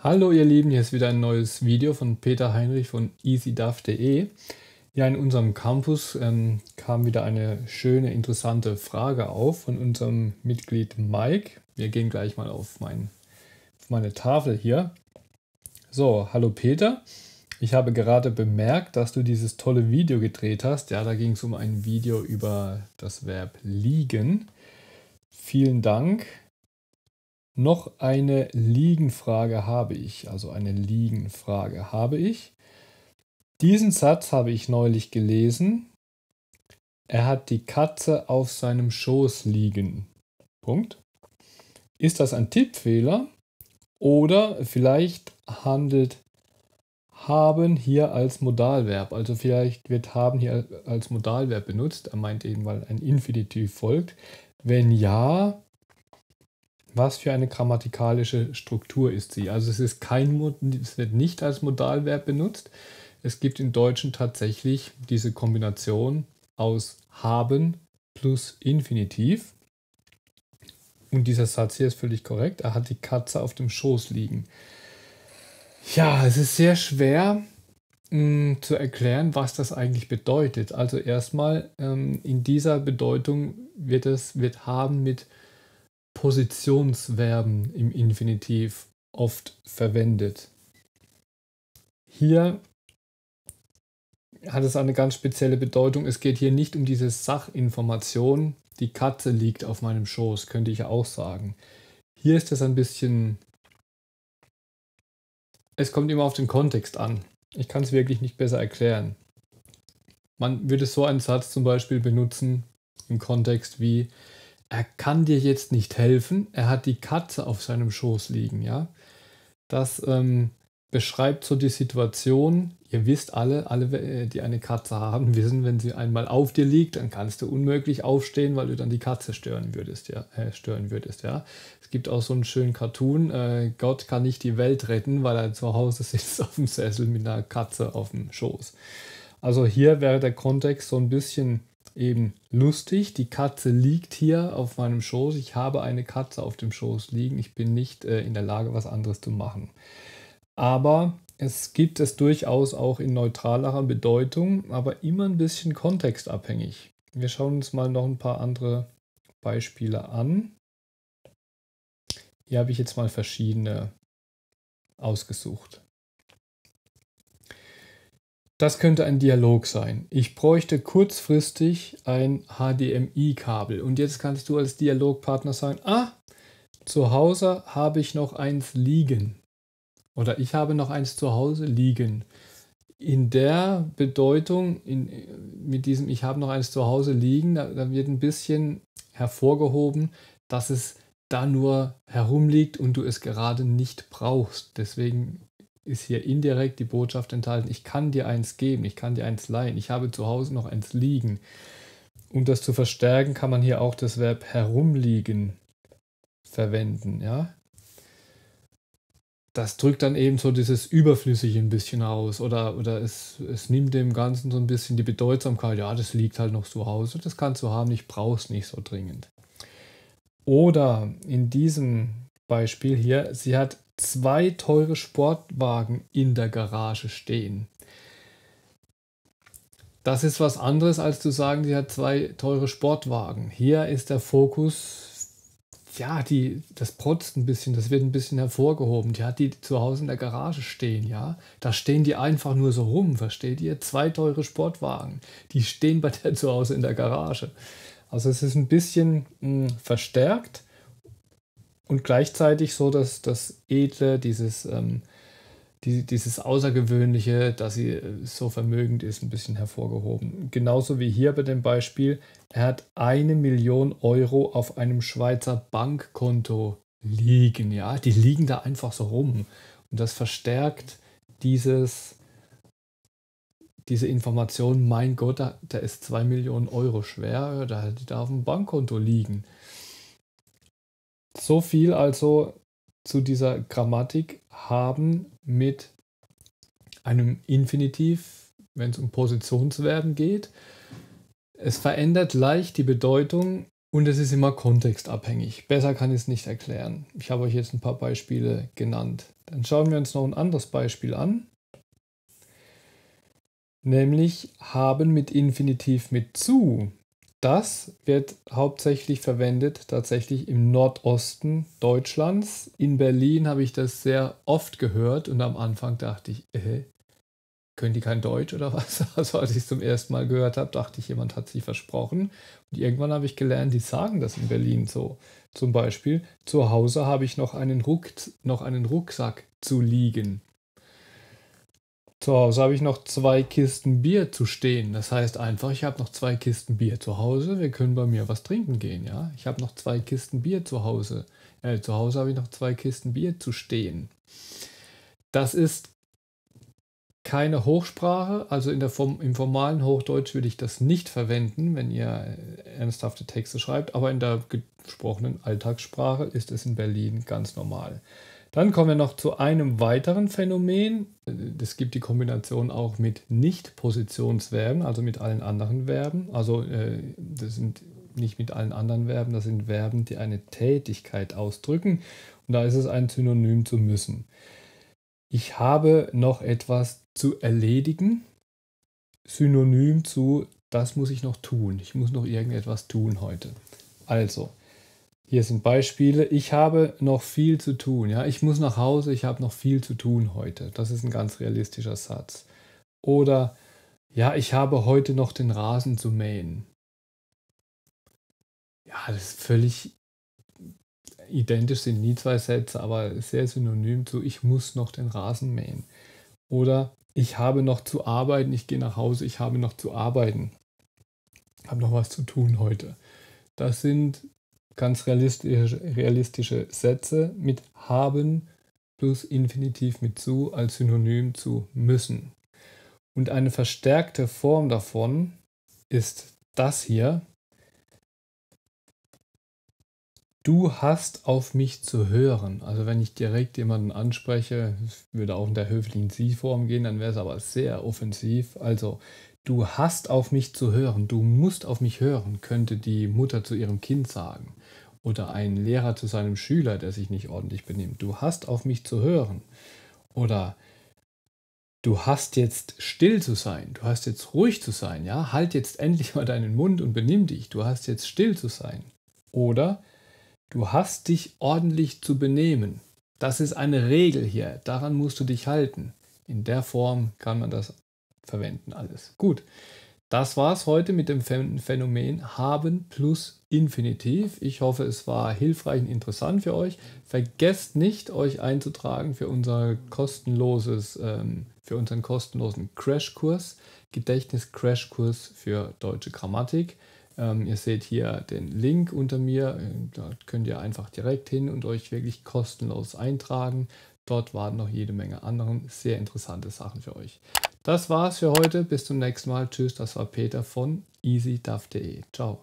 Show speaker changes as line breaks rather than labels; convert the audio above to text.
Hallo ihr Lieben, hier ist wieder ein neues Video von Peter Heinrich von easyduff.de. Ja, in unserem Campus ähm, kam wieder eine schöne, interessante Frage auf von unserem Mitglied Mike. Wir gehen gleich mal auf, mein, auf meine Tafel hier. So, hallo Peter. Ich habe gerade bemerkt, dass du dieses tolle Video gedreht hast. Ja, da ging es um ein Video über das Verb liegen. Vielen Dank. Noch eine Liegenfrage habe ich, also eine Liegenfrage habe ich. Diesen Satz habe ich neulich gelesen. Er hat die Katze auf seinem Schoß liegen. Punkt. Ist das ein Tippfehler? Oder vielleicht handelt haben hier als Modalverb. Also vielleicht wird haben hier als Modalverb benutzt. Er meint eben, weil ein Infinitiv folgt. Wenn ja, was für eine grammatikalische Struktur ist sie? Also es ist kein es wird nicht als Modalverb benutzt. Es gibt im Deutschen tatsächlich diese Kombination aus haben plus Infinitiv. Und dieser Satz hier ist völlig korrekt. Er hat die Katze auf dem Schoß liegen. Ja, es ist sehr schwer mh, mm, zu erklären, was das eigentlich bedeutet. Also erstmal ähm, in dieser Bedeutung wird es wird haben mit Positionsverben im Infinitiv oft verwendet. Hier hat es eine ganz spezielle Bedeutung. Es geht hier nicht um diese Sachinformation, die Katze liegt auf meinem Schoß, könnte ich auch sagen. Hier ist es ein bisschen, es kommt immer auf den Kontext an. Ich kann es wirklich nicht besser erklären. Man würde so einen Satz zum Beispiel benutzen im Kontext wie, er kann dir jetzt nicht helfen, er hat die Katze auf seinem Schoß liegen, ja. Das ähm, beschreibt so die Situation. Ihr wisst alle, alle, äh, die eine Katze haben, wissen, wenn sie einmal auf dir liegt, dann kannst du unmöglich aufstehen, weil du dann die Katze stören würdest, ja. Äh, stören würdest, ja. Es gibt auch so einen schönen Cartoon, äh, Gott kann nicht die Welt retten, weil er zu Hause sitzt auf dem Sessel mit einer Katze auf dem Schoß. Also hier wäre der Kontext so ein bisschen eben lustig. Die Katze liegt hier auf meinem Schoß. Ich habe eine Katze auf dem Schoß liegen. Ich bin nicht äh, in der Lage, was anderes zu machen. Aber es gibt es durchaus auch in neutralerer Bedeutung, aber immer ein bisschen kontextabhängig. Wir schauen uns mal noch ein paar andere Beispiele an. Hier habe ich jetzt mal verschiedene ausgesucht. Das könnte ein Dialog sein. Ich bräuchte kurzfristig ein HDMI-Kabel. Und jetzt kannst du als Dialogpartner sagen, ah, zu Hause habe ich noch eins liegen. Oder ich habe noch eins zu Hause liegen. In der Bedeutung, in, mit diesem Ich habe noch eins zu Hause liegen, da, da wird ein bisschen hervorgehoben, dass es da nur herumliegt und du es gerade nicht brauchst. Deswegen ist hier indirekt die Botschaft enthalten, ich kann dir eins geben, ich kann dir eins leihen, ich habe zu Hause noch eins liegen. Um das zu verstärken, kann man hier auch das Verb herumliegen verwenden, ja. Das drückt dann eben so dieses Überflüssige ein bisschen aus oder, oder es, es nimmt dem Ganzen so ein bisschen die Bedeutsamkeit, ja, das liegt halt noch zu Hause, das kannst du haben, ich brauch's nicht so dringend. Oder in diesem Beispiel hier, sie hat zwei teure Sportwagen in der Garage stehen. Das ist was anderes, als zu sagen, sie hat zwei teure Sportwagen. Hier ist der Fokus, ja, die, das protzt ein bisschen, das wird ein bisschen hervorgehoben. Die hat die zu Hause in der Garage stehen, ja. Da stehen die einfach nur so rum, versteht ihr? Zwei teure Sportwagen, die stehen bei der zu Hause in der Garage. Also es ist ein bisschen mh, hm, verstärkt und gleichzeitig so, dass das Edle, dieses, ähm, die, dieses Außergewöhnliche, dass sie äh, so vermögend ist, ein bisschen hervorgehoben. Genauso wie hier bei dem Beispiel, er hat eine Million Euro auf einem Schweizer Bankkonto liegen. Ja, die liegen da einfach so rum. Und das verstärkt dieses, diese Information, mein Gott, da, da ist zwei Millionen Euro schwer, da hat die da auf dem Bankkonto liegen. So viel also zu dieser Grammatik haben mit einem Infinitiv, wenn es um Positionsverben geht. Es verändert leicht die Bedeutung und es ist immer kontextabhängig. Besser kann ich es nicht erklären. Ich habe euch jetzt ein paar Beispiele genannt. Dann schauen wir uns noch ein anderes Beispiel an. Nämlich haben mit Infinitiv mit zu. Das wird hauptsächlich verwendet tatsächlich im Nordosten Deutschlands. In Berlin habe ich das sehr oft gehört und am Anfang dachte ich, äh, können die kein Deutsch oder was? Also als ich es zum ersten Mal gehört habe, dachte ich, jemand hat sich versprochen. Und irgendwann habe ich gelernt, die sagen das in Berlin so. Zum Beispiel, zu Hause habe ich noch einen, Ruck, noch einen Rucksack zu liegen. Zu Hause habe ich noch zwei Kisten Bier zu stehen. Das heißt einfach, ich habe noch zwei Kisten Bier zu Hause. Wir können bei mir was trinken gehen, ja? Ich habe noch zwei Kisten Bier zu Hause. Äh, zu Hause habe ich noch zwei Kisten Bier zu stehen. Das ist keine Hochsprache, also in der Form, im formalen Hochdeutsch würde ich das nicht verwenden, wenn ihr äh, ernsthafte Texte schreibt, aber in der gesprochenen Alltagssprache ist es in Berlin ganz normal. Dann kommen wir noch zu einem weiteren Phänomen. Es gibt die Kombination auch mit Nicht-Positionsverben, also mit allen anderen Verben. Also äh, das sind nicht mit allen anderen Verben, das sind Verben, die eine Tätigkeit ausdrücken. Und da ist es ein Synonym zu müssen. Ich habe noch etwas zu erledigen. Synonym zu, das muss ich noch tun. Ich muss noch irgendetwas tun heute. Also, hier sind Beispiele. Ich habe noch viel zu tun. Ja, ich muss nach Hause. Ich habe noch viel zu tun heute. Das ist ein ganz realistischer Satz. Oder ja, ich habe heute noch den Rasen zu mähen. Ja, das ist völlig identisch sind nie zwei Sätze, aber sehr synonym zu ich muss noch den Rasen mähen. Oder ich habe noch zu arbeiten, ich gehe nach Hause, ich habe noch zu arbeiten. Habe noch was zu tun heute. Das sind ganz realistische, realistische Sätze mit haben plus Infinitiv mit zu als Synonym zu müssen. Und eine verstärkte Form davon ist das hier. Du hast auf mich zu hören. Also wenn ich direkt jemanden anspreche, würde auch in der höflichen Sie-Form gehen, dann wäre es aber sehr offensiv. Also du hast auf mich zu hören, du musst auf mich hören, könnte die Mutter zu ihrem Kind sagen. Oder ein Lehrer zu seinem Schüler, der sich nicht ordentlich benimmt. Du hast auf mich zu hören. Oder du hast jetzt still zu sein. Du hast jetzt ruhig zu sein. Ja, halt jetzt endlich mal deinen Mund und benimm dich. Du hast jetzt still zu sein. Oder du hast dich ordentlich zu benehmen. Das ist eine Regel hier. Daran musst du dich halten. In der Form kann man das verwenden alles. Gut. Das war's heute mit dem Phänomen haben plus Infinitiv. Ich hoffe, es war hilfreich und interessant für euch. Vergesst nicht, euch einzutragen für unser kostenloses, ähm, für unseren kostenlosen Crashkurs, Gedächtnis-Crashkurs für deutsche Grammatik. Ähm, ihr seht hier den Link unter mir. Ähm, da könnt ihr einfach direkt hin und euch wirklich kostenlos eintragen. Dort warten noch jede Menge anderen sehr interessante Sachen für euch. Das war's für heute. Bis zum nächsten Mal. Tschüss, das war Peter von easyduff.de. Ciao.